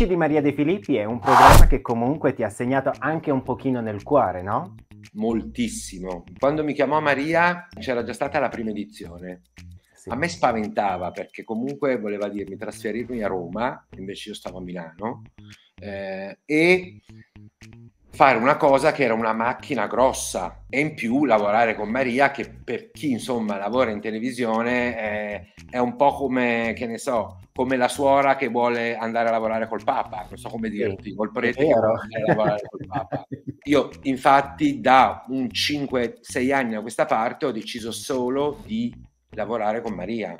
Amici di Maria De Filippi è un programma che comunque ti ha segnato anche un pochino nel cuore, no? Moltissimo. Quando mi chiamò Maria c'era già stata la prima edizione. Sì. A me spaventava perché comunque voleva dirmi trasferirmi a Roma, invece io stavo a Milano. Eh, e fare una cosa che era una macchina grossa e in più lavorare con Maria che per chi insomma lavora in televisione è, eh, è un po' come che ne so come la suora che vuole andare a lavorare col Papa non so come dirti col prete che vuole andare a lavorare col Papa io infatti da un 5-6 anni a questa parte ho deciso solo di lavorare con Maria